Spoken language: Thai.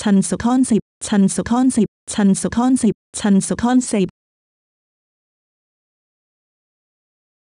ชันสุขอนสิบชันสุขอนสิบชันสุขอนสิบชันสุขอนสิบ